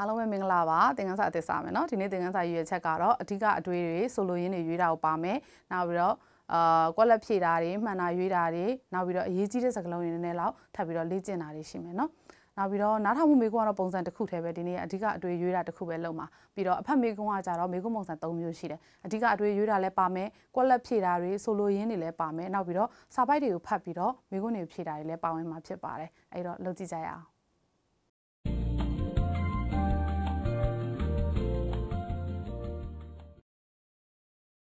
အားလုံးပဲမင်္ဂလာပါသင်ခန်းစာအသစ်စာမယ်เนาะဒီနေ့သင်ခန်းစာရွေးချက်ကတော့အဓိကအတွေးတွေဆိုလိုရင်းတွေရွေးတာကိုပါမယ်နောက်ပြီးတော့အာကွက်လက်ဖြေတာတွေမှန်တာရွေးတာတွေနောက်ပြီးတော့အရေးကြီးတဲ့စကားလုံးတွေနည်းနည်းလောက်ထပ်ပြီးတော့လေ့ကျင့်တာတွေရှိမယ်เนาะနောက်ပြီးတော့နားထောင်မှုမေးခွန်းကတော့ပုံစံတစ်ခုတည်းပဲဒီနေ့အဓိကအတွေ့ရွေးတာတစ်ခုပဲလုပ်မှာပြီးတော့အဖက်မေးခွန်းကကြတော့မေးခွန်းပုံစံ၃မျိုးရှိတယ်အဓိကအတွေ့ရွေးတာလည်းပါမယ်ကွက်လက်ဖြေတာတွေဆိုလိုရင်းတွေလည်းပါမယ်နောက်ပြီးတော့စာပိုက်တွေကိုဖတ်ပြီးတော့မေးခွန်းတွေဖြေတာတွေလည်းပါဝင်မှာဖြစ်ပါတယ်အဲ့တော့လုပ်ကြည့်ကြရအောင်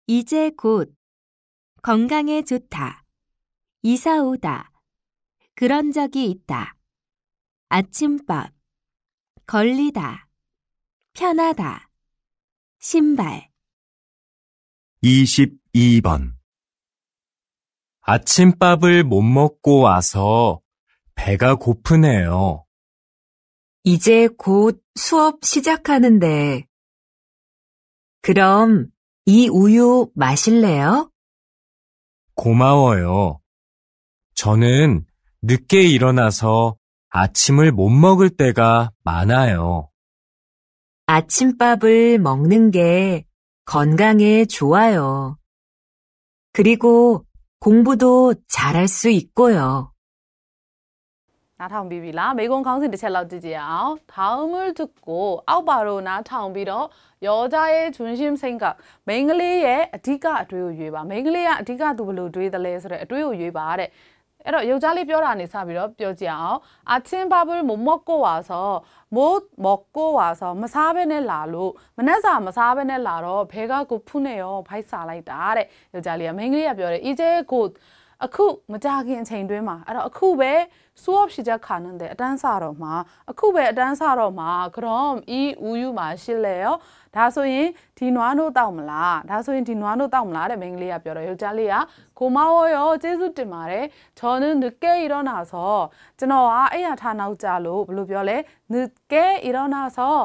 이제 곧 건강에 좋다. 이사 오다. 그런 적이 있다. 아침밥. 걸리다. 편하다. 신발. 22번. 아침밥을 못 먹고 와서 배가 고프네요. 이제 곧 수업 시작하는데. 그럼 이 우유 마실래요? 고마워요. 저는 늦게 일어나서 아침을 못 먹을 때가 많아요. 아침밥을 먹는 게 건강에 좋아요. 그리고 공부도 잘할 수 있고요. နားထောင်ပြီးပြီလားမိကုံခေါင်းစဉ်တစ်ချက်လောက်ကြည့်ကြရအောင်ထောင်မှုတုကိုအောက်ပါတော့နားထောင်ပြီးတော့ယောက်ျားရဲ့ဂျွန်းရှင်စိန်ကမိန်းကလေးရဲ့အဓိကအတွေးကိုရွေးပါမိန်းကလေးကအဓိကသူဘယ်လိုတွေးသလဲဆိုတဲ့အတွေးကိုရွေးပါတဲ့အဲ့တော့ယောက်ျားလေးပြောတာနေစပြီးတော့ပြောကြအောင်အချင်းပါဘူးမော့ကိုဝါဆိုမိုးမော့ကိုဝါဆိုမစားဘဲနဲ့လာလို့မနှက်စာမစားဘဲနဲ့လာတော့ဘဲကကိုဖုနဲ့ရောဖိုက်စာလိုက်တာတဲ့ယောက်ျားလေးကမိန်းကလေးကပြောတယ်အီကျဲကိုအခုမကြခင်အချိန်တွင်းမှာအဲ့တော့အခုပဲစိုးရရှိချက်ခါနန်တဲ့အတန်းစာတော့မှာအခုပဲအတန်းစာတော့မှာကရောမ်ဤဥယူမှာရှစ်လဲရောဒါဆိုရင်ဒီနွားတို့တောက်မလားဒါဆိုရင်ဒီနွားတို့တောက်မလားတဲ့မိန်းကလေးကပြောတော့ယောက်ျားလေးကကိုမဝောရောကျေးဇူးတင်ပါတယ်ချောနုနုကဲဤတော့နာဆောကျွန်တော်ကအဲ့ရထားနောက်ကြလို့ဘယ်လိုပြောလဲနုကဲဤတော့နာဆော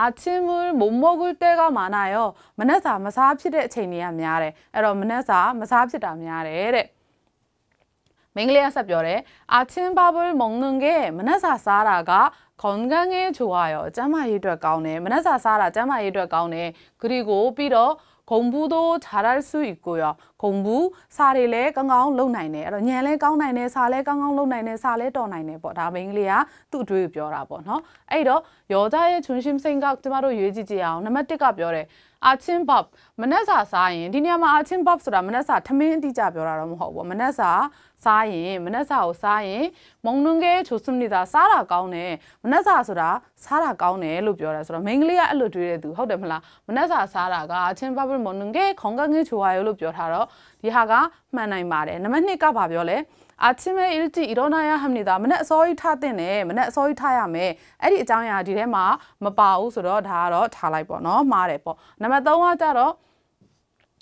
အာချင်းမမမောဂူတဲကမာနာရောမနက်စာမစားဖြစ်တဲ့အချိန်တွေကများတယ်အဲ့တော့မနက်စာမစားဖြစ်တာများတယ်တဲ့မင်္ဂလျာဆက်ပြောတယ်အာချင်းဘာဘယ်မုံငငယ်မနက်စာစားတာကခွန်ကန်းငယ်ချူရရောကျမ်းမာရေးအတွက်ကောင်းတယ်မနက်စာစားတာကျမ်းမာရေးအတွက်ကောင်းတယ်ဂရီကိုပြီးတော့ခုံဘူးတို့ခြားရစုอีกကိုရောခုံဘူးစာတွေလည်းကောင်းကောင်းလုံနိုင်တယ်အဲ့တော့ညံလည်းကောင်းနိုင်တယ်စာလည်းကောင်းကောင်းလုံနိုင်တယ်စာလည်းတော်နိုင်တယ်ပေါ့ဒါမင်းကလေးကသူ့အတွေ့ပြောတာပေါ့နော်အဲ့တော့ယောက်ျားရဲ့ချွန်းရှင်စိန်ကကျမတို့ရွေးကြည့်ကြည့်အောင်နံပါတ်1ကပြောတယ်အာချင်းဘပ်မနက်စာစားရင်ဒီနေရာမှာအာချင်းဘပ်ဆိုတာမနက်စာထမင်းအတိအကျပြောတာတော့မဟုတ်ဘူးမနက်စာစားရင်မနက်စာကိုစားရင်မုံနှုံးကဲချိုစွမ်နေတာစားတာကောင်းတယ်မနက်စာဆိုတာစားတာကောင်းတယ်လို့ပြောတာဆိုတော့မိန်းကလေးကအဲ့လိုတွေးတဲ့သူဟုတ်တယ်မလားမနက်စာစားတာကအချင်းဘာဖြစ်မုံနှုံးကဲခေါင်ကငဲချိုရရလို့ပြောထားတော့ဒီဟာကမှန်နိုင်ပါတယ်နံပါတ်2ကဘာပြောလဲအချင်းမဲ ilti ironaya hamnida မနဲ့အစောကြီးထားတဲ့နဲ့မနဲ့အစောကြီးထားရမယ်အဲ့ဒီအကြောင်းအရာဒီထဲမှာမပါဘူးဆိုတော့ဒါကတော့ထားလိုက်ပေါ့နော်မှားတယ်ပေါ့နံပါတ်3ကကြတော့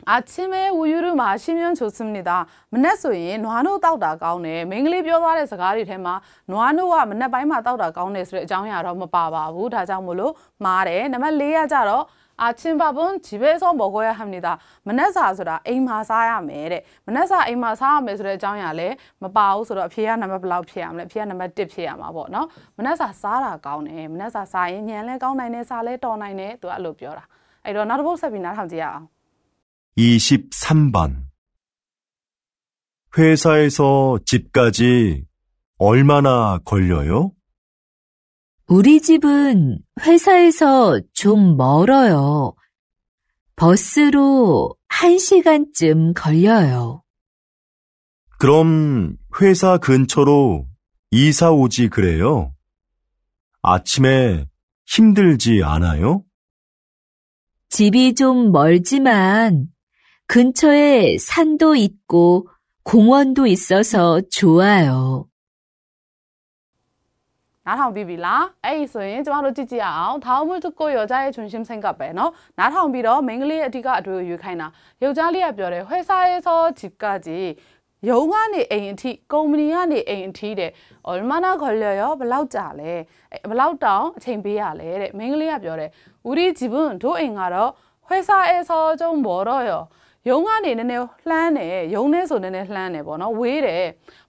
아침에우유를마시면좋습니 다. 맨날소인노아노따오다가오 네. 맹글리뼈다의스가리테마노아노와맨날바이마따오다가오 네. 그래서장이야너무바바부다장물로말 해. 나만리야자로아침밥은집에서먹어야합니 다. 맨날사소라에이마사야매 래. 맨날사에이마사야매소라장이야 래. 마바오소라피야넘버블라우피야매피야넘버1피야마ပေါ့เนาะ.맨날사사라가오 네. 맨날사사인냔래가오나이네사래떠나이 네. သူအဲ့လိုပြောတာ။အဲ့တော့နောက်တစ်ပုတ်ဆက်ပြီးနားထောင်ကြရအောင်။ 23번 회사에서 집까지 얼마나 걸려요? 우리 집은 회사에서 좀 멀어요. 버스로 1시간쯤 걸려요. 그럼 회사 근처로 이사 오지 그래요? 아침에 힘들지 않아요? 집이 좀 멀지만 근처에 산도 있고 공원도 있어서 좋아요. နားထောင်ပြီးပြီလားအဲ့ဆိုရင်ကျမတို့ကြည့်ကြအောင်ဒါမှမဟုတ်ကိုယောက်ျားရဲ့ 영안이 ANT, 컴퍼니안이 ANT တဲ့ 얼마나 걸려요? ဘယ်လောက်ကြာလဲ?ဘယ်လောက်တောင်အချိန်ပေးရလဲ?တဲ့မိန်းကလေးကပြောတယ် 우리 집은 도အိမ်ကတော့ 회사에서 좀 멀어요. ရုံကနေနည်းနည်းလှမ်းတယ်ရုံနဲ့ဆိုနည်းနည်းလှမ်းတယ်ပေါ့နော်ဝေးတယ်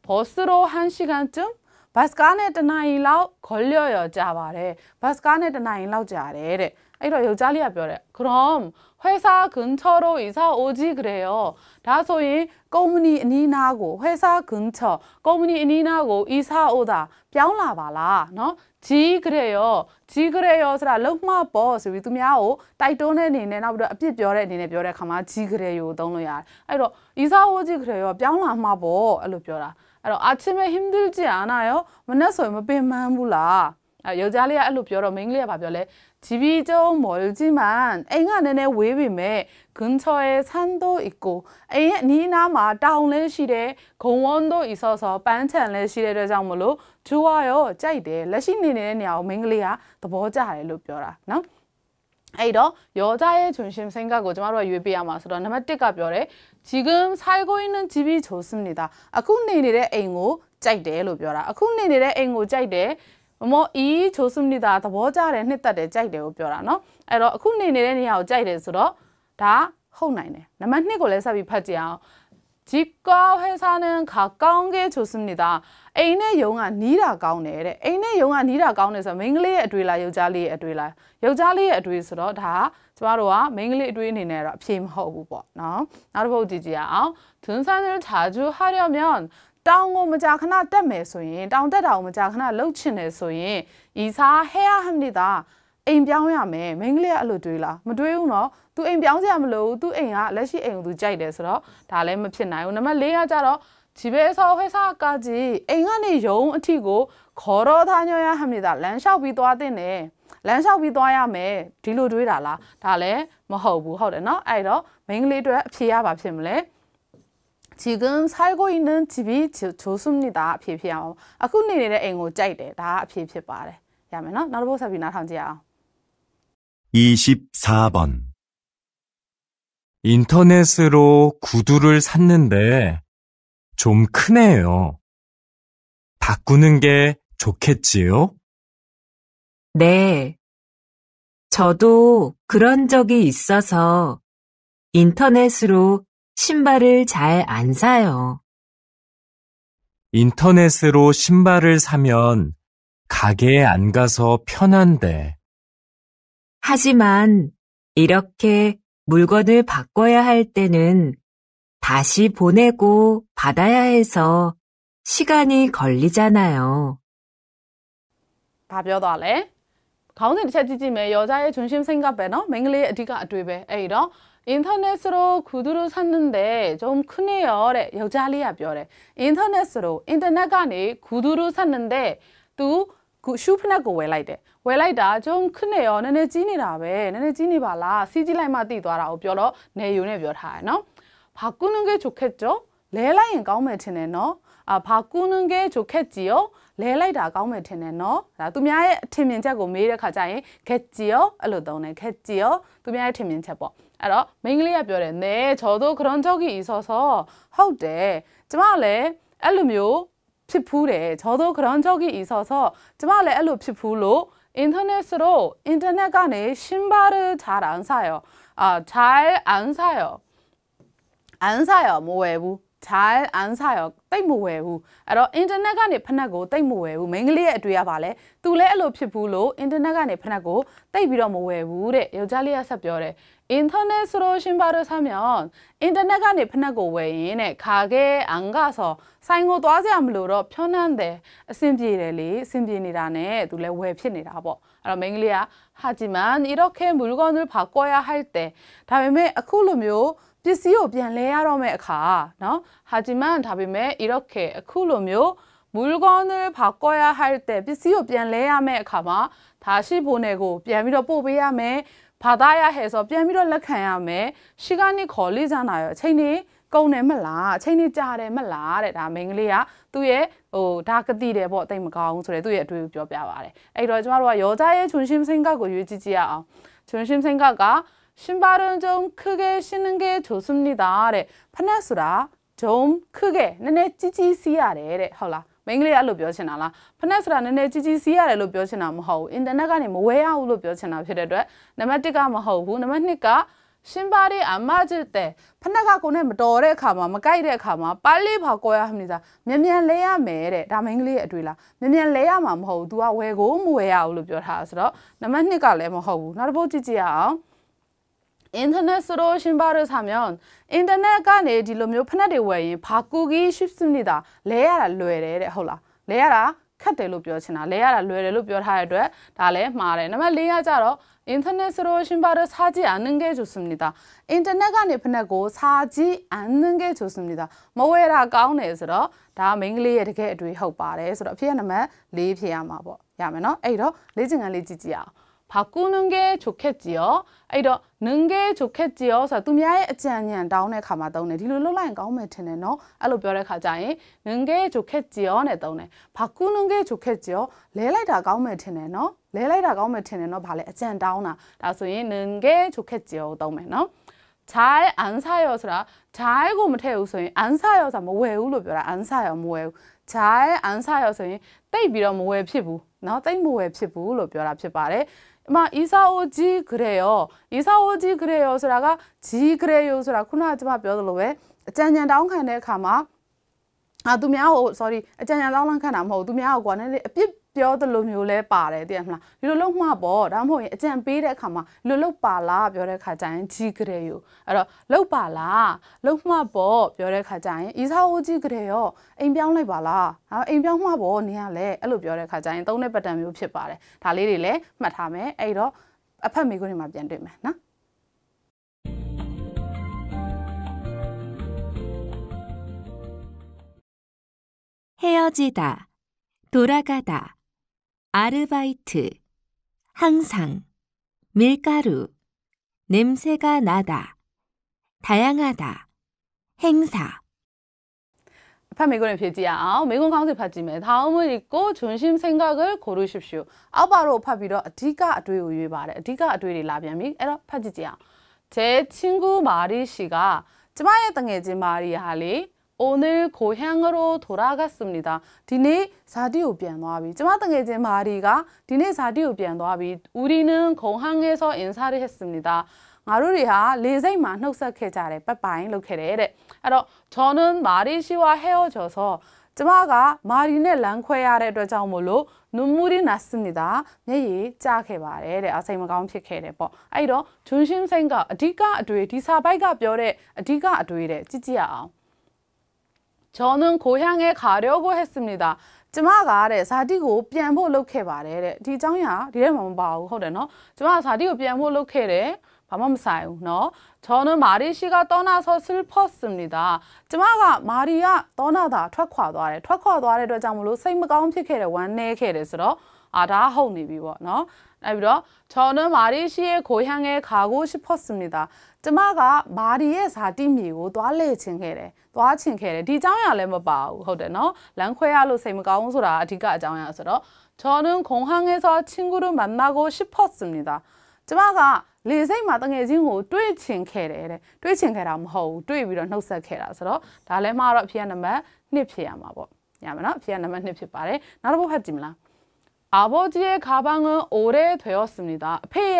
ဘောစရိုဟန်ရှိကန်တုံဘတ်စကားနဲ့တနိုင်လောက်ခေါ်လျော်ရကြပါတယ်ဘတ်စကားနဲ့တနိုင်လောက်ကြတယ်တဲ့အဲ့တော့ယောက်ျားလေးကပြောတယ် Grom ဟွဲစာဂွန်ချောရိုဤစာအိုဂျီဂရေယောဒါဆိုရင်ကုမ္ပဏီအနီးနားကိုဟွဲစာဂွန်ချောကုမ္ပဏီအနီးနားကိုဤစာအိုတာပြောင်းလာပါလားနော်ဂျီဂရေယောဂျီဂရေယောဆိုတာလုံမပေါ်ဆိုပြီးသူများကိုတိုက်တွန်းတဲ့အနေနဲ့နောက်ပြီးတော့အပြစ်ပြောတဲ့အနေနဲ့ပြောတဲ့အခါမှာဂျီဂရေယောကိုသုံးလို့ရတယ်အဲ့တော့ဤစာအိုဂျီဂရေယောပြောင်းလာမှာပေါ့အဲ့လိုပြောတာအဲ့တော့အချင်းမဲ့ဟင်ဒူဂျီအာနာယောမနဲ့ဆိုရင်မပင်ပန်းဘူးလားယောက်ျားလေးကအဲ့လိုပြောတော့မိန်းကလေးကဘာပြောလဲ집이좀멀지만애가내내외비매근처에산도있고애니나마다운래시대공원도있어서반찬래시대를정말로좋아요짜이대레시니네냐오맹글리야더보자해루뼈라너အဲ့တော့ယောက်ျားရဲ့ဂျွန်ရှင်စိန်ကကိုကျမတို့ကရွေးပေးရမှာဆိုတော့နံပါတ်1ကပြောတယ်ဂျီဂမ်ဆိုင်ကိုင်းနဂျီဘီချိုစမ်နေတာအခုနေနေတဲ့အိမ်ကိုကြိုက်တယ်လို့ပြောတာအခုနေနေတဲ့အိမ်ကိုကြိုက်တယ်မမောအီချိုးစုနိတာသဘောကျတယ်နှစ်သက်တယ်ကြိုက်တယ်ကိုပြောတာနော်အဲ့တော့အခုနေနေတဲ့နေရာကိုကြိုက်တယ်ဆိုတော့ဒါဟုတ်နိုင်တယ်နံပါတ်2ကိုလည်းဆက်ပြီးဖတ်ကြည့်အောင်ဒီကောဟဲဆာနန်ခါကောင်းကဲချိုးစုနိတာအိမ်နဲ့ယုံကနီးတာကောင်းတယ်တဲ့အိမ်နဲ့ယုံကနီးတာကောင်းတယ်ဆိုတော့မိန်းကလေးရဲ့အတွေ့လားယောက်ျားလေးရဲ့အတွေ့လားယောက်ျားလေးရဲ့အတွေ့ဆိုတော့ဒါကျမတို့ကမိန်းကလေးအတွေ့အနေနဲ့တော့အဖြေမဟုတ်ဘူးပေါ့နော်နောက်တစ်ပုဒ်ကြည့်ကြည့်အောင်သွန်ဆန်ရထာဂျူဟာရမြန်တောင်ကိုမကြာခဏတက်မယ်ဆိုရင်တောင်တက်တာကိုမကြာခဏလှုပ်ချင်တယ်ဆိုရင်ဤစားဟဲရဟမ်နေတာအိမ်ပြောင်းရမယ်မိန်းကလေးကအဲ့လိုတွေးလားမတွေးဘူးနော် तू အိမ်ပြောင်းစရာမလိုဘူး तू အိမ်ကလက်ရှိအိမ်ကို तू ကြိုက်တယ်ဆိုတော့ဒါလည်းမဖြစ်နိုင်ဘူးနံပါတ်၄ကကြတော့집에서회사까지အိမ်ကနေရုံအထိကိုခေါ်တော့သားညောရဟမ်နေတာလမ်းလျှောက်ပြီးသွားတဲ့နယ်လမ်းလျှောက်ပြီးသွားရမယ်ဒီလိုတွေးတာလားဒါလည်းမဟုတ်ဘူးဟုတ်တယ်နော်အဲ့တော့မိန်းကလေးတွေအဖြေရပါဖြစ်မလဲ 지금 살고 있는 집이 좋습니다. ဖြစ်ဖြစ်အောင်အခုနေနေတဲ့အိမ်ကိုက 24번 인터넷으로 구두를 샀는데 좀 크네요. 바꾸는 게 좋겠지요? 네. 저도 그런 적이 있어서 인터넷으로 신발을 잘 안 사요. 인터넷으로 신발을 사면 가게에 안 가서 편한데. 하지만 이렇게 물건을 바꿔야 할 때는 다시 보내고 받아야 해서 시간이 걸리잖아요. 답변도 안 해? ခေါင်းစဉ်တစ်ချက်ကြည့်ကြည့인터넷으로구두를샀는데좀크네 요. 래여자리야뼈 래. 인터넷으로인터넷간에구두를샀는데또슈프나거외라이 데. 외라이다좀크네 요. 네네찐이라 왜. 네네찐이발 라. 시지라이마띠더라고뼈로내요네뼈 라. 너바꾸는게좋겠 죠? 레라인가오메트네 너. 아바꾸는게좋겠지 요? လဲလိုက်တာကောင်းမယ်ထင်တယ်နော်ဒါသူများရဲ့အထင်မြင်ချက်ကိုမေးတဲ့ခါကျရင်ခက်ကြည်ရောအဲ့လိုသုံးတယ်ခက်ကြည်ရောသူများရဲ့ထင်မြင်ချက်ပေါ့အဲ့တော့ mainly ကပြောတယ်네 저도 그런 적이 있어서ဟုတ်တယ်ကျမလည်းအဲ့လိုမျိုးဖြစ်ဖူးတယ် 저도 그런 적이 있어서ကျမလည်းအဲ့လိုဖြစ်ဖူးလို့ 인터넷으로 인터넷 간에 신발을 잘 안 사요 아잘 안 사요 안 사요 못 외부 잘 안 사요.တိတ်မဝယ်ဘူး။အဲ့တော့ internet ကနေဖက်နှက်ကိုတိတ်မဝယ်ဘူး။မိန်းကလေးရဲ့အတွေ့ရပါလဲ။သူလည်းအဲ့လိုဖြစ်ဘူးလို့ internet ကနေဖက်နှက်ကိုတိတ်ပြီးတော့မဝယ်ဘူးတဲ့။ယောက်ျားလေးကဆက်ပြောတယ်။ 인터넷으로 신발을 사면 인터넷이 편하고 외인에 가게에 안 가서 사인고 도하지 않으로 편한데 심지레리 심지니라네 둘레 왜 편이라 고뭐 맹리야 하지만 이렇게 물건을 바꿔야 할 때 다음에 쿨루묘 PCO 변레야롬에가 너? 하지만 다음에 이렇게 쿨루묘 물건을 바꿔야 할때 PCO 변레야메 가마 다시 보내고 변미로 뽑아야매 ဘာသာရဟဲဆိုပြန်ပြီးတော့လက်ခံရမယ်ရှီကနေခေါ်လေးစားနာရောအချိန်နေကုန်တယ်မလားအချိန်နေကြာတယ်မလားတဲ့ဒါမိန်းကလေးကသူ့ရဲ့ဟိုဒါကတိတယ်ပေါ့အသိမကောင်းဆိုတဲ့သူ့ရဲ့အတွေ့အကြုံပြောပြပါတယ်အဲ့တော့ကျမတို့ကယောက်ျားရဲ့ချွန်ရှင်စင်ကကိုရွေးကြည့်ကြရအောင်ချွန်ရှင်စင်ကကရှင်ပါရုံဂျုံခကေရှင်ငေထူစမ်နီတာတဲ့ဖနက်ဆိုတာဂျုံခကေနည်းနည်းကြီးကြီးစီးရတယ်တဲ့ဟုတ်လားမိန်းကလေးအဲ့လိုပြောချင်တာလားဖနက်ဆိုတာနည်းနည်းကြီးကြီးစီးရတယ်လို့ပြောချင်တာမဟုတ်ဘူးအင်တာနက်ကနေမဝဲရဘူးလို့ပြောချင်တာဖြစ်တဲ့အတွက်နံပါတ်1ကမဟုတ်ဘူးနံပါတ်2ကရှင်ပါရီအမကျတဲ့ဖနက်ကကိုနဲ့မတော်တဲ့အခါမှာမကြိုက်တဲ့အခါမှာပါလေးပါကောရဟမင်းစားမြန်မြန်လဲရမယ်တဲ့ဒါမင်းကလေးအတွေ့လားမြန်မြန်လဲရမှာမဟုတ်ဘူး तू ကဝယ်ကိုမဝယ်ရဘူးလို့ပြောထားတာဆိုတော့နံပါတ်2ကလည်းမဟုတ်ဘူးနောက်တစ်ပုတ်ကြည့်ကြည့်အောင် internet ဆိုတော့ရှင်ပါလို့ဆာမြောင်း internet ကနေဒီလိုမျိုးဖက်နှက်တွေဝယ်ရင်ဘာကူကီးရှိစနေတာလဲရတာလွယ်တယ်တဲ့ဟုတ်လားလဲရတာခက်တယ်လို့ပြောချင်တာလဲရတာလွယ်တယ်လို့ပြောထားတဲ့အတွက်ဒါလည်းမှားတယ်နံပါတ်၄ကကြတော့ internet 서로신발을사지않는게좋습니 다. 인터넷간에보내고사지않는게좋습니 다. 뭐해라가운데서다맹글리에이렇게တွေ့ဟုတ်ပါတယ်ဆိုတော့အဖြစ်နံပါတ်၄ဖြစ်ရမှာပေါ့ရမယ်เนาะအဲ့တော့လေ့ကျင့်ခန်းလေးကြည့်ကြည့်အောင်바꾸는게좋겠지 요. အဲ့တော့နင်ကေချိုခက်ကြရောဆိုတာသူများရဲ့အကြံဉာဏ်တောင်းတဲ့ခါမှာတုံးတယ်ဒီလိုလှုပ်လိုက်ရင်ကောင်းမယ်ထင်တယ်နော်အဲ့လိုပြောတဲ့ခါကျရင်နင်ကေချိုခက်ကြရောနဲ့တုံးတယ်ဘာကူနင်ကေချိုခက်ကြရောလဲလိုက်တာကောင်းမယ်ထင်တယ်နော်လဲလိုက်တာကောင်းမယ်ထင်တယ်နော်ဘာလဲအကြံတောင်းတာဒါဆိုရင်နင်ကေချိုခက်ကြရောတုံးမယ်နော်ခြိုင်းအန်ဆာရောဆိုတာခြိုင်းကိုမထည့်ဘူးဆိုရင်အန်ဆာရောဆိုတာမဝယ်ဘူးလို့ပြောတာအန်ဆာရောမဝယ်ဘူးခြိုင်းအန်ဆာရောဆိုရင်တိတ်ပြီးတော့မဝယ်ဖြစ်ဘူးနော်တိတ်မဝယ်ဖြစ်ဘူးလို့ပြောတာဖြစ်ပါတယ်막이사오지그래 요. 이사오지그래 요. 소라가지그래 요. 소라쿠나아줌마뼈들로왜짠짠다운칸에가마အာသူများကို sorry အကြံဉာဏ်လောင်းလန့်ခံတာမဟုတ်သူများကိုကွာနည်းနည်းအပြစ်ပြောသလိုမျိုးလဲပါတယ်သိရမလားဒီလိုလုံးမှပေါ့ဒါမှမဟုတ်ရင်အကြံပေးတဲ့အခါမှာလူလုတ်ပါလားပြောတဲ့အခါကျရင်ကြီးကြတယ်ယူအဲ့တော့လုတ်ပါလားလုတ်မှပေါ့ပြောတဲ့အခါကျရင်ဤစားဟိုးကြီးကြတယ်ရောအိမ်ပြောင်းလိုက်ပါလားဟာအိမ်ပြောင်းမှပေါ့နေရလဲအဲ့လိုပြောတဲ့အခါကျရင်သုံးတဲ့ပတ်တန်မျိုးဖြစ်ပါတယ်ဒါလေးတွေလည်းမှတ်ထားမယ်အဲ့တော့အဖက်မိခွန်းတွေမှာပြန်တွေ့မယ်နော်헤어지 다, 돌아가 다. 아르바이트, 항상, 밀가루, 냄새가 나다, 다양하다, 행사. ဖတ်မိကုန်းရဲ့ဖြည့်ကြည့်ရအောင်မိကုန်းကောင်းစီဖတ်ကြည့်မယ်다음을 읽고 존심 생각을 고르십시오အောက်ပါတော့ဖတ်ပြီးတော့အဓိကအတွေ့ကိုရွေးပါတယ်အဓိကအတွေ့တွေလာပြန်ပြီအဲ့တော့ဖတ်ကြည့်ကြအောင်제 친구 마리 씨가 ကျမရဲ့တငယ်ချင်းမာရီဟာလေ오늘고향으로돌아갔습니 다. 디네사디오변화 비. 저마등에제마리가디네사디오변화 비. 우리는공항에서인사를했습니 다. ငါတို့တွေဟာလေစိတ်မှာနှုတ်ဆက်ခဲ့ကြတယ်ပပိုင်လုပ်ခဲ့တယ်တဲ့အဲ့တော့ Jordan Mari Shiwa Heo Joso ကျမကမာရီနဲ့လမ်းခွဲရတဲ့အတွက်ကြောင့်မို့လို့နူမူရီနာစနီတာမျက်ရည်ကျခဲ့ပါတယ်တဲ့အစိမ်မကောင်းဖြစ်ခဲ့တယ်ပေါ့အဲ့တော့ဂျွန်ရှင်းစိန်ကအဓိကအတွေ့ဒီစာပိုက်ကပြောတဲ့အဓိကအတွေ့တဲ့ကြည့်ကြည့်ရအောင်저는고향에가려고했습니 다. ကျမကတဲ့ဇာတိကိုပြန်ဖို့လုပ်ခဲ့ပါတယ်တဲ့ဒီအကြောင်းရာဒီထဲမှာမပါဘူးဟုတ်တယ်နော်ကျမကဇာတိကိုပြန်ဖို့လုပ်ခဲ့တယ်ဘာမှမဆိုင်ဘူးเนาะကျွန်တော်မာရီရှိကတောနာဆိုဆလ်ဖို့စမ်နေတာကျမကမာရီကတောနာသာထွက်ခွာသွားတယ်ထွက်ခွာသွားတဲ့အတွက်ကြောင့်မလို့စိတ်မကောင်းဖြစ်ခဲ့တယ်ဝမ်းနည်းခဲ့တယ်ဆိုတော့အာဒါဟုတ်နေပြီပေါ့เนาะအဲ့ပြီးတော့ကျွန်တော်မာရီရှိရဲ့ခိုဟန်ငယ်ခါကိုရှိဖို့စမ်နေတာကျမကမာဒီရဲ့ဇာတိမြေကိုသွားလေ့ချင်ခဲ့တယ်သွားချင်ခဲ့တယ်ဒီအကြောင်းအရာလည်းမပါဘူးဟုတ်တယ်နော်လမ်းခွဲရလို့စိတ်မကောင်းဆိုတာအဓိကအကြောင်းအရာဆိုတော့저는공항에서친구를만나고싶었습니다ကျမကလေစိတ်မှာတငယ်ချင်းကိုတွေ့ချင်ခဲ့တယ်တဲ့တွေ့ချင်ခဲ့တာမဟုတ်ဘူးတွေ့ပြီးတော့နှုတ်ဆက်ခဲ့တာဆိုတော့ဒါလည်းမှတော့အဖေကနံပါတ်1ဖြစ်ရမှာပေါ့ရမှာနော်အဖေကနံပါတ်1ဖြစ်ပါတယ်နောက်တစ်ပုဒ်ဖတ်ကြည့်မလား아버지의가방은오래되었습니다아페의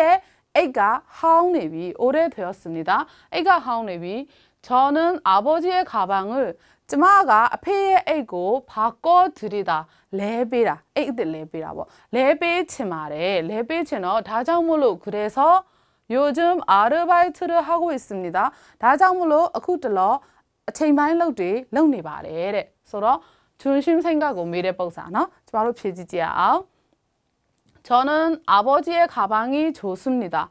애가하운네비오래되었습니 다. 애가하운네비저는아버지의가방을쯔마가앞에애고바꿔드리다레베라애들레베라뭐레베치말에레베치너다장물로그래서요즘아르바이트를하고있습니 다. 다장물로아쿠들러체인바인럭디럭네바레ဆိုတော့ကျွန်းရှင်းစိတ်ကကိုမေးတဲ့ပုံစံเนาะကျမတို့ဖြည့်ကြည့်ကြအောင်저는아버지의가방이좋습니 다.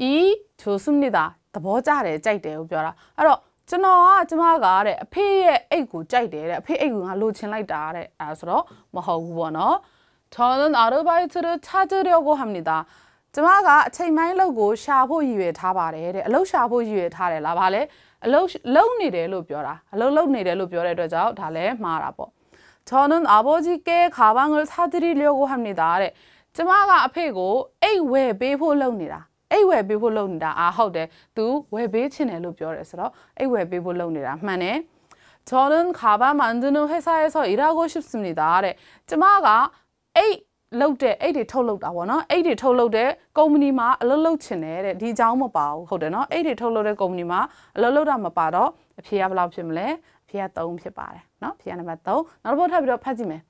이좋습니 다. 더모자래짜이대 요. 벼 라. 알 아. ကျွန်တော်ကကျမကတဲ့အဖေရဲ့အိတ်ကိုကြိုက်တယ်တဲ့အဖေအိတ်ကငါလိုချင်လိုက်တာတဲ့အဲဆိုတော့မဟုတ်ဘူးပေါ့နော်저는아르바이트를찾으려고합니다ကျမကအချိန်ပိုင်းလောက်ကိုရှာဖို့ရည်ရွယ်ထားပါတယ်တဲ့အလုပ်ရှာဖို့ရည်ရွယ်ထားတယ်လားဗာလဲအလုပ်လုပ်နေတယ်လို့ပြောတာအလုပ်လုပ်နေတယ်လို့ပြောတဲ့အတွက်ကြောင့်ဒါလည်းမှားတာပေါ့저는아버지께가방을사드리려고합니다တဲ့ကျမကအဖေကိုအိတ်ဝယ်ပေးဖို့လုပ်နေတာအိတ်ဝယ်ပေးဖို့လုပ်နေတာအာဟုတ်တယ်သူဝယ်ပေးချင်တယ်လို့ပြောတယ်ဆိုတော့အိတ်ဝယ်ပေးဖို့လုပ်နေတာမှန်တယ်저는가방만드는회사에서일하고싶습니 다. တဲ့ကျမကအိတ်လုတ်တဲ့အိတ်တွေထုတ်လုတ်တာပေါ့နော်အိတ်တွေထုတ်လုတ်တဲ့ကုမ္ပဏီမှာအလုပ်လုပ်ချင်တယ်တဲ့ဒီအကြောင်းမပါဘူးဟုတ်တယ်နော်အိတ်တွေထုတ်လုတ်တဲ့ကုမ္ပဏီမှာအလုပ်လုပ်တာမပါတော့အဖြေကဘယ်လောက်ဖြစ်မလဲအဖြေက3ဖြစ်ပါတယ်နော်အဖြေကနံပါတ်3နောက်တစ်ပုဒ်ထပ်ပြီးတော့ဖတ်ကြည့်မယ်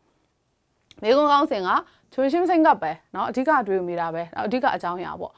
မေကုံကောင်းစင်က조심생각 배. 너어디가두유미라 배. 나어디가아장이야 뭐.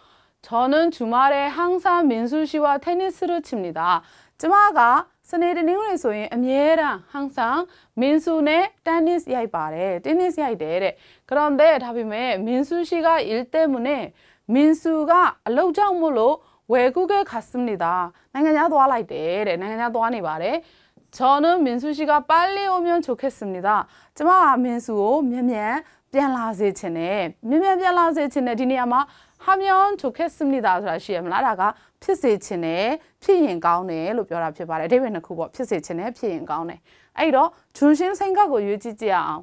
저는주말에항상민수씨와테니스를칩니 다. 쯔마가스네드닝을소인아미에랑항상민수네테니스야이바 래. 테니스야이대 래. 그런데답이매민수씨가일때문에민수가알로장몰로외국에갔습니 다. 나가냐도와라이 대. 나가냐도와니바 래. 저는민수씨가빨리오면좋겠습니 다. 쯔마민수오면면ပြန်လာစေချင်တယ်မြန်မြန်ပြန်လာစေချင်တယ်ဒီနေရာမှာဟာမြောင်းထိုခက်စမနီတာဆိုတာရှိရမလားဒါကဖြစ်စေချင်တယ်ဖြစ်ရင်ကောင်းတယ်လို့ပြောတာဖြစ်ပါတယ်အဓိပ္ပာယ်နှစ်ခုပေါ့ဖြစ်စေချင်တယ်ဖြစ်ရင်ကောင်းတယ်အဲ့တော့ဂျွန်ရှင်ဆိုင်ကကိုရွေးကြည့်ကြရအောင်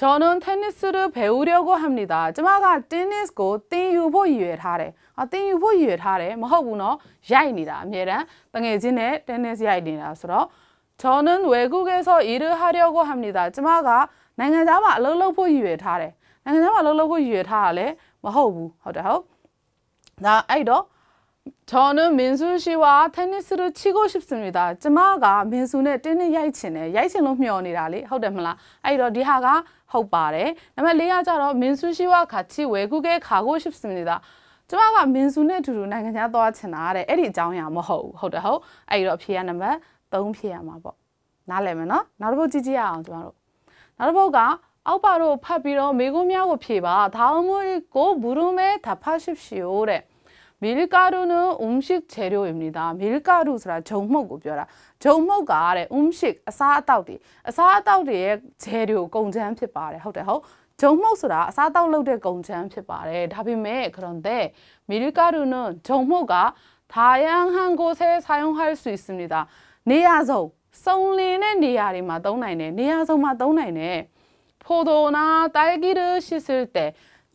저는테니스를배우려고합니다ကျမကတင်းနစ်ကိုသင်ယူဖို့ရည်ရွယ်ထားတယ်။ဟာသင်ယူဖို့ရည်ရွယ်ထားတယ်မဟုတ်ဘူးเนาะရိုက်နေတာအမြဲတမ်းတငယ်ချင်းနဲ့တင်းနစ်ရိုက်နေတာဆိုတော့저는외국에서일을하려고합니 다. ကျမကနိုင်ငံသားမှာအလုပ်လုပ်ဖို့ရည်ရွယ်ထားတယ်။နိုင်ငံသားမှာအလုပ်လုပ်ဖို့ရည်ရွယ်ထားတာလည်းမဟုတ်ဘူး။ဟုတ်တယ်ဟုတ်။ဒါအဲ့တော့저는민수씨와테니스를치고싶습니 다. ကျမကမင်ဆူနဲ့တင်းနဲ့ရိုက်ချင်တယ်။ရိုက်ချင်လို့မျှော်နေတာလေ။ဟုတ်တယ်မလား။အဲ့တော့ဒီဟာကဟုတ်ပါတယ်။နံပါတ်၄ကကြတော့မင်ဆူရှိဝါခါချီဝဲကုကဲခါကိုရှိစနေတာ။ကျမကမင်ဆူနဲ့အတူတူနိုင်ငံခြားသွားချင်တာတဲ့။အဲ့ဒီအကြောင်းအရာမဟုတ်ဘူး။ဟုတ်တယ်ဟုတ်။အဲ့တော့အဖြေကနံပါတ်သုံးဖြစ်ရမှာပေါ့နားလည်မယ်နော်နောက်တစ်ပုတ်ကြည့်ကြည့်ရအောင်ကျမတို့နောက်တစ်ပုတ်ကအောက်ပါတို့ဖတ်ပြီးတော့မိကုံးများကိုဖြေပါ다음을꼭물음에답하십시오တဲ့밀가루는음식재료입니다밀가루ဆိုတာဂျုံမှုတ်ကိုပြောတာဂျုံမှုတ်ကတဲ့음식အစားအသောက်တွေအစားအသောက်တွေရဲ့재료ကုန်ချမ်းဖြစ်ပါတယ်ဟုတ်တယ်ဟုတ်ဂျုံမှုတ်ဆိုတာအစားအသောက်လုပ်တဲ့ကုန်ချမ်းဖြစ်ပါတယ်ဒါပေမဲ့ခရုံတဲ့밀가루는ဂျုံမှုတ်က다양한곳에사용할수있습니다နေရာစုံစုံလင်တဲ့နေရာတွေမှာသုံးနိုင်တယ်နေရာစုံမှာသုံးနိုင်တယ်ဖိုဒိုနာတိုင်ဂီရရှိစတဲ့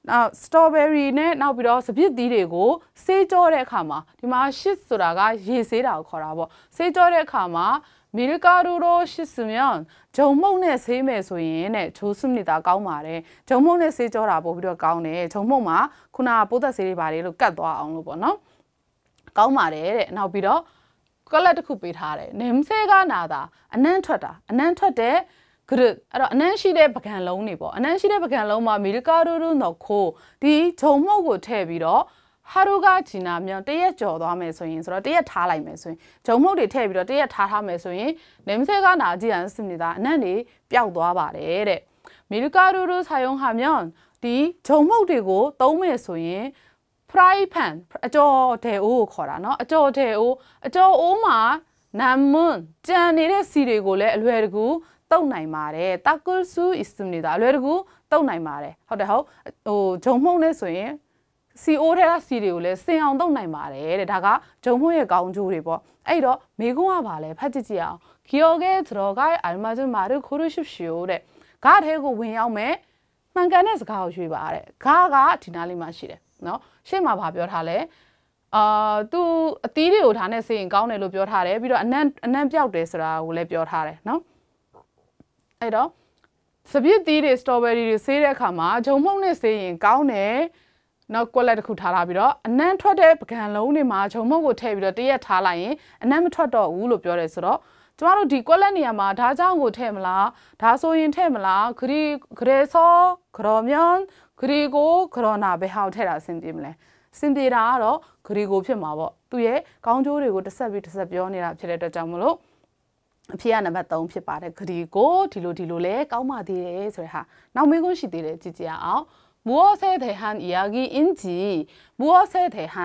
နောက်စတော်ဘယ်ရီနဲ့နောက်ပြီးတော့စပစ်သီးတွေကိုဆေးကြောတဲ့အခါမှာဒီမှာရှစ်ဆိုတာကရေဆေးတာကိုခေါ်တာပေါ့ဆေးကြောတဲ့အခါမှာ미르카루로씻으면ဂျုံမုံနဲ့ဆေးမယ်ဆိုရင်တဲ့ဂျိုးစုမိတာကောင်းပါတယ်ဂျုံမုံနဲ့ဆေးကြောတာပို့ပြီးတော့ကောင်းတယ်ဂျုံမုံမှာခုနပိုးသက်ဆေးတွေပါတယ်လို့ကတ်သွားအောင်လို့ပေါ့နော်ကောင်းပါတယ်တဲ့နောက်ပြီးတော့ကလတ်တစ်ခုပေးထားတယ်နင်းဆဲကနာတာအနံ့ထွက်တာအနံ့ထွက်တဲ့ grid အဲ့တော့အနံ့ရှိတဲ့ပကံလုံးတွေပေါ့အနံ့ရှိတဲ့ပကံလုံးမှာအမေရိကတို့တို့တော့ခိုးဒီဂျုံမုတ်ကိုထည့်ပြီးတော့ဟာရိုကဂျီနာမြောင်တရက်ကြော်သွားမယ်ဆိုရင်ဆိုတော့တရက်ထားလိုက်မယ်ဆိုရင်ဂျုံမုတ်တွေထည့်ပြီးတော့တရက်ထားထားမယ်ဆိုရင်နင်းဆဲကနာကြည်ရန်စနေတာအနံ့တွေပျောက်သွားပါတယ်တဲ့အမေရိကတို့တို့ဆိုင်ုံဟာမြောင်ဒီဂျုံမုတ်တွေကိုသုံးမယ်ဆိုရင် fry pan အတော်တဲ့အိုးကိုခေါ်တာเนาะအတော်တဲ့အိုးအတော်အိုးမှာနမ်မွန်ကြံနေတဲ့စီတွေကိုလည်းအလွယ်တကူတုတ်နိုင်ပါတယ်တာကူဆူအစ်စမ်နေတာအလွယ်တကူတုတ်နိုင်ပါတယ်ဟုတ်တယ်ဟုတ်ဟိုဂျုံမှုန့်နဲ့ဆိုရင် CO ထဲက C တွေကိုလည်းစင်အောင်တုတ်နိုင်ပါတယ်တဲ့ဒါကဂျုံမှုန့်ရဲ့ကောင်းကျိုးတွေပေါ့အဲ့တော့မေကွန်းကပါလဲဖတ်ကြည့်ကြည့်အောင်ခီယိုကေထရောဂိုင်အလ်မာဂျူမာရူခူရူရှူရှီယိုတဲ့ဂါထဲကိုဝင်ရောက်မဲ့မှန်ကန်တဲ့စကားကိုရွေးပါတဲ့ဂါကဒီနားလေးမှာရှိတယ်နော်ရှေ့မှာဗာပြောထားလဲအာသူအသီးတွေကိုဒါနဲ့စေရင်ကောင်းတယ်လို့ပြောထားတယ်ပြီးတော့အနံ့အနံ့ပြောက်တယ်ဆိုတာကိုလည်းပြောထားတယ်နော်အဲ့တော့စပစ်သီးတွေစတော်ဘယ်ရီတွေဆေးတဲ့အခါမှာဂျုံမှုန့်နဲ့ဆေးရင်ကောင်းတယ်နောက်ကွက်လက်တစ်ခုထားလာပြီးတော့အနံ့ထွက်တဲ့ပကံလုံးတွေမှာဂျုံမှုန့်ကိုထည့်ပြီးတော့တရက်ထားလိုက်ရင်အနံ့မထွက်တော့ဘူးလို့ပြောတယ်ဆိုတော့ကျမတို့ဒီကွက်လက်နေရာမှာဒါကြောင့်ကိုထဲ့မလားဒါဆိုရင်ထဲ့မလားဂရီဂရေဆောဂရောမြန်ဂရီကိုဂရောနာဘယ်ဟောက်ထဲ့တာအဆင်ပြေမလဲစင်ပြေတာကတော့ဂရီကိုဖြစ်မှာပေါ့သူရဲ့ကောင်းကျိုးတွေကိုတစ်ဆက်ပြီးတစ်ဆက်ပြောနေတာဖြစ်တဲ့အတွက်ကြောင့်မလို့အဖေကနံပါတ်3ဖြစ်ပါတယ်ဂရီကိုဒီလိုဒီလိုလဲကောင်းပါသေးတယ်ဆိုရဟာနောက်မင်းကွန်းရှိသေးတယ်ကြည်ကြအောင်무엇에대한이야기인지무엇에대한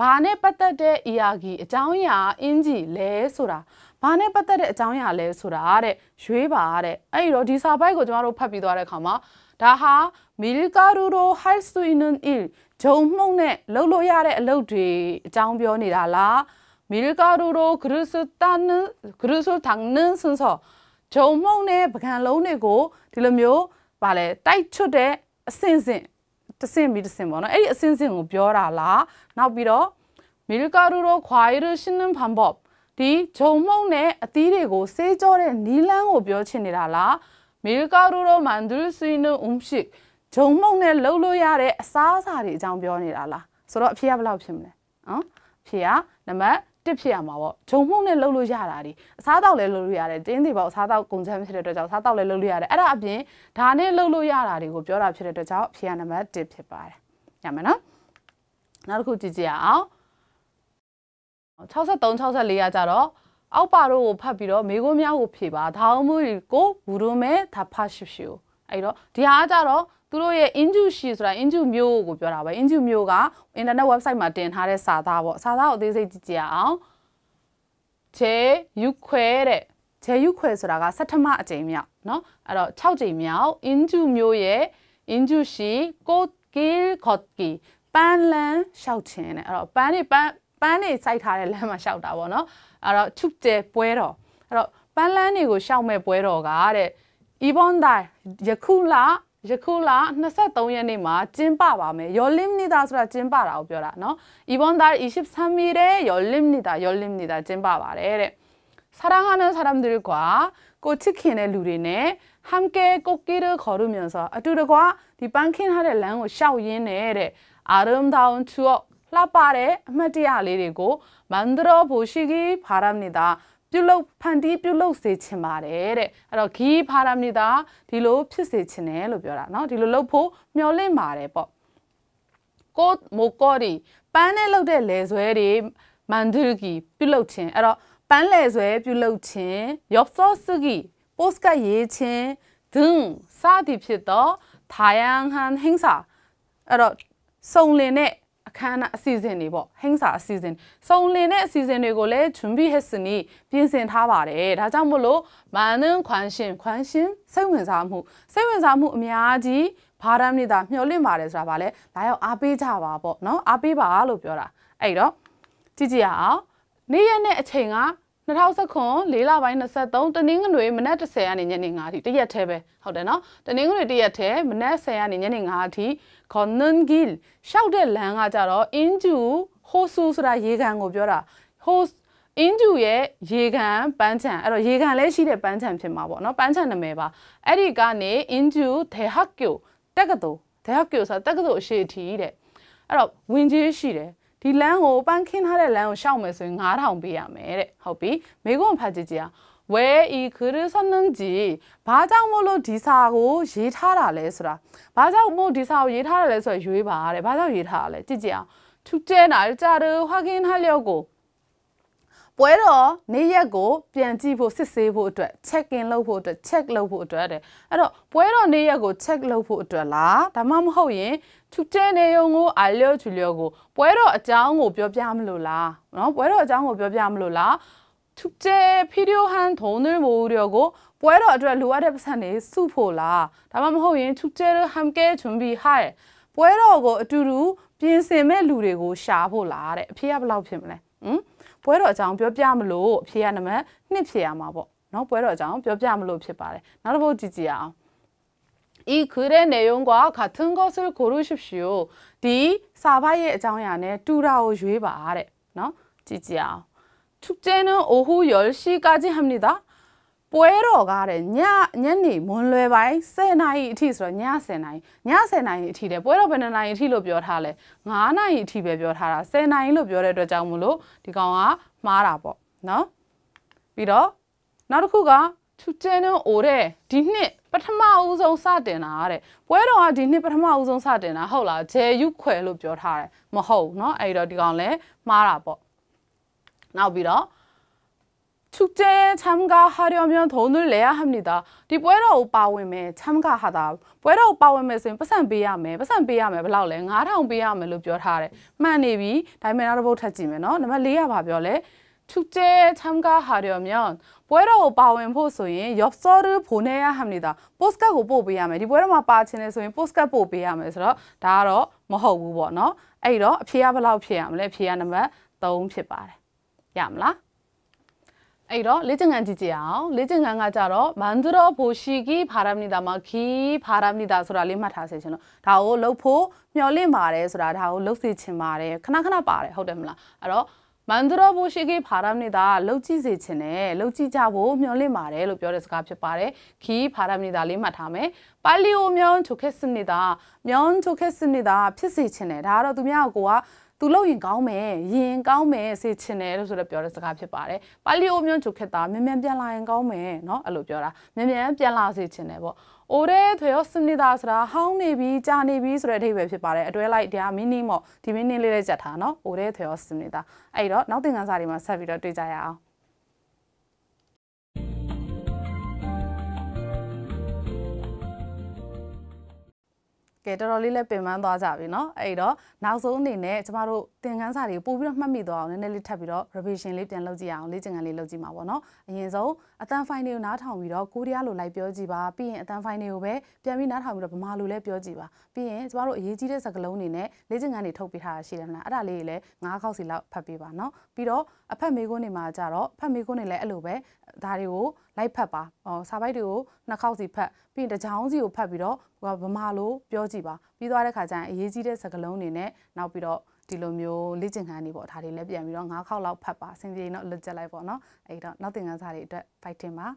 ဘာနဲ့ပတ်သက်တဲ့이야기အကြောင်းအရာအင်ကြီးလဲဆိုတာဘာနဲ့ပတ်သက်တဲ့အကြောင်းအရာလဲဆိုတာတဲ့ရွေးပါတဲ့အဲ့တော့ဒီစာပိုက်ကိုကျမတို့ဖတ်ပြီးသွားတဲ့အခါမှာဒါဟာမီလီကာရူရိုဟိုက်စတူအင်းအီဂျုံမှုန့်နဲ့လှုပ်လို့ရတဲ့အလုပ်တွေအကြောင်းပြောနေတာလားမီလီကာရူရိုဂရုစတန်ဂရုစတန်နင်းဆန်ဆောဂျုံမှုန့်နဲ့ပကံလုံးတွေကိုဒီလိုမျိုးဗာလဲတိုက်ချွတ်တဲ့အဆင့်ဆင့်တဆင့်ပြီးတဆင့်ပေါ့နော်အဲ့ဒီအဆင့်ဆင့်ကိုပြောတာလားနောက်ပြီးတော့မီလီကာရူရိုခွာရီရှင်နန်ဖန်ဘော့ဒီဂျုံမုံနဲ့အသီးတွေကို စေးကြောတဲ့နီလန်းကိုပြောချင်နေတာလားမေရိကာရိုရိုမန်ဒူဆွီနုံရှိဂျုံမုံနဲ့လှုပ်လို့ရတဲ့အစားအစာတွေအကြောင်းပြောနေတာလားဆိုတော့အဖေကဘယ်လောက်ဖြစ်မလဲနော်အဖေကနံပါတ်တစ်ဖြစ်ရမှာပေါ့ဂျုံမှုန့်နဲ့လှုပ်လို့ရတာဒီအစားတောက်လည်းလှုပ်လို့ရတယ်တင်းတွေပေါ့အစားတောက်ကုန်ချမ်းဖြစ်တဲ့အတွက်ကြောင့်စားတောက်လည်းလှုပ်လို့ရတယ်အဲ့ဒါအပြင်ဒါနဲ့လှုပ်လို့ရတာတွေကိုပြောတာဖြစ်တဲ့အတွက်ကြောင့်ဖြေရနံပါတ်1ဖြစ်ပါတယ်ရမယ်နော်နောက်တစ်ခုကြည့်ကြရအောင်63 64ကကြတော့အောက်ပါတို့ကိုဖတ်ပြီးတော့မေကုန်းများကိုဖြေပါဒါအောင်မှုကိုဘူရုံမဲဒါဖတ်ရှုရှုအဲ့တော့ဒီဟာကကြတော့သူတို့ရဲ့ inju ရှိဆိုတာ inju မျိုးကိုပြောတာပဲ inju မျိုးက internet website မှာတင်ထားတဲ့စာသားပေါ့စာသားကိုအသေးစိတ်ကြည့်ကြအောင်ခြေယူခွဲတဲ့ခြေယူခွဲဆိုတာကဆဋ္ဌမအကြိမ်မြောက်เนาะအဲ့တော့6ကြိမ်မြောက် inju မျိုးရဲ့ inju ရှိကိုကီခေါ်ကီပန်းလန်းရှောက်ခြင်းတဲ့အဲ့တော့ပန်းနေပန်းပန်းတွေစိုက်ထားတဲ့လမ်းမှာရှောက်တာပေါ့နော်အဲ့တော့ထုတဲပွဲတော်အဲ့တော့ပန်းလန်းတွေကိုရှောက်မဲ့ပွဲတော်ကတဲ့ဤဘွန်ဒိုင်ယခုလယခုလ23ရက်နေ့မှာကျင်းပပါမယ် your lim nida ဆိုတာကျင်းပတာကိုပြောတာเนาะ even that iship samire your lim nida your lim nida ကျင်းပပါတယ်တဲ့사랑하는사람들과꽃치킨의루리네함께꽃길을걸으면서아뚜르과디빵킨하레랑오샤오인의아름다운추억လှပတဲ့အမှတ်တရလေးတွေကိုမန္တရောဘူရှိကီဖာရမ်နေတာပြုလုပ်ဖန်တီးပြုလုပ်စေချင်ပါတယ်တဲ့အဲ့တော့ဂီဖာရမ်နေတာဒီလိုဖြစ်စေချင်တယ်လို့ပြောတာเนาะဒီလိုလုပ်ဖို့မျှော်လင့်ပါတယ်ပေါ့ကိုမိုကော်ဒီပန်းနဲ့လုပ်တဲ့လယ်ဆွဲတွေမန္ဒူကီပြုလုပ်ခြင်းအဲ့တော့ပန်းလယ်ဆွဲပြုလုပ်ခြင်းယော့ဆော့စုကီပို့စကရေးခြင်းဒင်းစသည်ဖြစ်သောထာယန်ဟန်ဟင်းစာအဲ့တော့စုံလင်တဲ့အခမ်းအနားအစီအစဉ်တွေပေါ့ဟင်းစာအစီအစဉ်စုံလင်တဲ့အစီအစဉ်တွေကိုလည်းဂျွန်ဘီဟက်စနီပြင်ဆင်ထားပါတယ်ဒါကြောင့်မို့လို့မန်နန်ခွန်ရှင်ခွန်ရှင်စိတ်ဝင်စားမှုစိတ်ဝင်စားမှုအများကြီးဘာဒမ်နေတာမျှော်လင့်ပါတယ်ဆိုတာပါလေလာရောက်အားပေးကြပါပေါ့နော်အားပေးပါလို့ပြောတာအဲ့တော့ကြည့်ကြရအောင်နေ့ရက်နဲ့အချိန်က2019 4လပိုင်း23တနင်္ဂနွေမနက်10ကနေညနေ9:00အထိတရက်သေးပဲဟုတ်တယ်နော်တနင်္ဂနွေတရက်သေးမနက်10ကနေညနေ9:00အထိ Konungil ရှောက်တဲ့လမ်းကကြတော့ Inju Hosu ဆိုတာရေကန်ကိုပြောတာ Hos အင်ဂျူရဲ့ရေကန်ပန်းချံအဲ့တော့ရေကန်လည်းရှိတဲ့ပန်းချံဖြစ်မှာပေါ့နော်ပန်းချံနာမည်ပါအဲ့ဒီကနေအင်ဂျူဒေဟက်ကျိုတက်ကတိုဒေဟက်ကျိုဆိုတာတက်ကတိုအရှိထီတဲ့အဲ့တော့ဝင်ကြီးရှိတယ်ဒီလမ်းကိုပန်းခင်းထားတဲ့လမ်းကိုရှောက်မယ်ဆိုရင်9000ပေးရမယ်တဲ့ဟုတ်ပြီမိကုံဖတ်ကြည့်ကြည့်အောင်ဝဲဤခရစနန်ကြီးဘာကြောင့်မို့လို့ဒီစာကိုရေးထားတာလဲဆိုတာဘာကြောင့်မို့ဒီစာကိုရေးထားတာလဲဆိုတော့ရွေးပါတဲ့ဘာကြောင့်ရေးထားတာလဲကြည့်ကြည့်အောင်ထူတဲနာကြတဲ့ဟာကင်းဟာလျော့ကိုပွဲတော်နေ့ရက်ကိုပြန်ကြည့်ဖို့စစ်ဆေးဖို့အတွက် check in လုပ်ဖို့အတွက် check လုပ်ဖို့အတွက်တဲ့အဲ့တော့ပွဲတော်နေ့ရက်ကို check လုပ်ဖို့အတွက်လားဒါမှမဟုတ်ရင်ချူတဲနေုံကိုအလျော့ချူလျော့ကိုပွဲတော်အကြောင်းကိုပြောပြမလို့လားနော်ပွဲတော်အကြောင်းကိုပြောပြမလို့လားချူတဲဗီဒီယိုဟန်ထုံးနေမှုတွေကိုပွဲတော်အတွက်လိုအပ်တဲ့ပတ်စံတွေစုဖို့လားဒါမှမဟုတ်ရင်ချူတဲဟမ်ကဲချွန်ဘီဟဲ့ပွဲတော်ကိုအတူတူပြင်ဆင်မဲ့လူတွေကိုရှာဖို့လားတဲ့အဖေကဘယ်လောက်ဖြစ်မလဲဟမ်ပွဲတော်အကြောင်းပြောပြမလို့အဖြေကနံပါတ်1ဖြေရမှာပေါ့နော်ပွဲတော်အကြောင်းပြောပြမလို့ဖြစ်ပါတယ်နောက်တစ်ပုဒ်ကြည့်ကြည့်အောင်이글의내용과같은것을고르십시오ဒီစာဖတ်ရဲ့အကြောင်းအရာနဲ့တူတာကိုရွေးပါတဲ့เนาะကြည့်ကြအောင်축제는오후10시까지합니 다. ပွဲတော်ကားတဲ့ညညနေမွန်းလွဲပိုင်း10နာရီအထိဆိုတော့ည10နာရီည10နာရီအထိတဲ့ပွဲတော်ဘယ်နှစ်နာရီအထိလို့ပြောထားလဲ9နာရီအထိပဲပြောထားတာ10နာရီလို့ပြောတဲ့အတွက်ကြောင့်မလို့ဒီကောင်ကမှားတာပေါ့နော်ပြီးတော့နောက်တစ်ခုကသူတဲနိုအိုတဲ့ဒီနှစ်ပထမဦးဆုံးစတင်တာတဲ့ပွဲတော်ကဒီနှစ်ပထမဦးဆုံးစတင်တာဟုတ်လားဂျေယူခွဲလို့ပြောထားတယ်မဟုတ်เนาะအဲ့တော့ဒီကောင်လည်းမှားတာပေါ့နောက်ပြီးတော့축제에참가하려면돈을내야합니 다. 디뿌에로오빠오메참가하 다. 뿌에로오빠오메ဆိုရင်ပတ်စံပေးရမယ်ပတ်စံပေးရမယ်ဘယ်လောက်လဲ9000ပေးရမယ်လို့ပြောထားတယ်။မှန်နေပြီ။ဒါပေမဲ့နောက်တစ်ပုတ်ထပ်ကြည့်မယ်နော်။နံပါတ်4ကဘာပြောလဲ။축제에참가하려면ပွဲတော်ကိုပါဝင်ဖို့ဆိုရင် job sorry ဖို့နေရဟမ်နေတာ postcard ကိုပို့ပေးရမယ်ဒီပွဲတော်မှာပါချင်တယ်ဆိုရင် postcard ပို့ပေးရမယ်ဆိုတော့ဒါကတော့မဟုတ်ဘူးပေါ့နော်အဲ့တော့အဖြေကဘယ်လောက်ဖြစ်ရမလဲအဖြေကနံပါတ်3ဖြစ်ပါတယ်ရမလားအဲ့တော့လေ့ကျင့်ခန်းကြည့်ကြအောင်လေ့ကျင့်ခန်းကကြတော့မန်ဒရောဘိုရှိကီဖာရမနီတာမခီဖာရမနီတာဆိုတာလေးမှတ်ထားစေချင်လို့ဒါကိုလှုပ်ဖို့မျှော်လင့်ပါတယ်ဆိုတာဒါကိုလှုပ်စေချင်ပါတယ်ခဏခဏပါတယ်ဟုတ်တယ်မလားအဲ့တော့မန်ဒရောဘိုရှိကီဖာရမနီတာလှုပ်ကြည့်စေချင်တယ်လှုပ်ကြည့်ကြဖို့မျှော်လင့်ပါတယ်လို့ပြောတဲ့စကားဖြစ်ပါတယ်ခီဖာရမနီတာလေးမှတ်ထားမယ်ပါလီယိုမြောင်းချိုခက်စနစ်တာမြောင်းချိုခက်စနစ်တာဖြစ်စေချင်တယ်ဒါကတော့သူများကကိုကသူလှုပ်ရင်ကောင်းမယ်ယင်ကောင်းမယ်စေချင်တယ်လို့ဆိုတော့ပြောတဲ့စကားဖြစ်ပါတယ်ပါလီအိုမျိုးဂျိုခက်တာမြန်မြန်ပြန်လာရင်ကောင်းမယ်เนาะအဲ့လိုပြောတာမြန်မြန်ပြန်လာစေချင်တယ်ပေါ့အိုရဲထွေရောစနေတာဆိုတာဟောင်းနေပြီကြာနေပြီဆိုတဲ့အဓိပ္ပာယ်ဖြစ်ပါတယ်အတွဲလိုက်တရားမင်းနီမော့ဒီမင်းနီလေးလေးချက်ထားเนาะအိုရဲထွေရောစနေတာအဲ့တော့နောက်သင်ခန်းစာတွေမှာဆက်ပြီးတော့တွေ့ကြရအောင်ကဲတော်တော်လေးလည်းပင်ပန်းသွားကြပြီเนาะအဲ့တော့နောက်ဆုံးအနေနဲ့ကျမတို့သင်ခန်းစာတွေပို့ပြီးတော့မှတ်မိသွားအောင်နည်းနည်းလေးထပ်ပြီးတော့ revision လေးပြန်လုပ်ကြည့်အောင်လေ့ကျင့်ခန်းလေးလုပ်ကြည့်မှာပေါ့เนาะအရင်ဆုံးအတန်ဖိုင်တွေကိုနားထောင်ပြီးတော့ကိုရီးယားလိုလိုက်ပြောကြည့်ပါပြီးရင်အတန်ဖိုင်တွေကိုပဲပြန်ပြီးနားထောင်ပြီးတော့ဗမာလိုလည်းပြောကြည့်ပါပြီးရင်ကျမတို့အရေးကြီးတဲ့စကားလုံးတွေနဲ့လေ့ကျင့်ခန်းတွေထုတ်ပေးထားတာရှိတယ်မလားအဲ့ဒါလေးတွေလည်း၅ခေါက်စီလောက်ဖတ်ပေးပါเนาะပြီးတော့အဖက်မေးခွန်းတွေမှာကြတော့ဖက်မေးခွန်းတွေလည်းအဲ့လိုပဲဒါတွေကိုလိုက်ဖတ်ပါဟောစာပိုက်တွေကိုနှစ်ခေါက်စီဖတ်ပြီးရင်တစ်ချောင်းစီကိုဖတ်ပြီးတော့ကိုကဗမာလိုပြောကြည့်ပါပြီးသွားတဲ့ခါကျရင်အရေးကြီးတဲ့စကားလုံးတွေနဲ့နောက်ပြီးတော့ဒီလိုမျိုးလေ့ကျင့်ခန်းတွေပေါ့ဒါတွေလည်းပြန်ပြီးတော့၅ခေါက်လောက်ဖတ်ပါအဆင်ပြေတော့လွတ်ကျက်လိုက်ပေါ့နော်အဲ့တော့နောက်သင်ခန်းစာတွေအတွက် fighting ပါ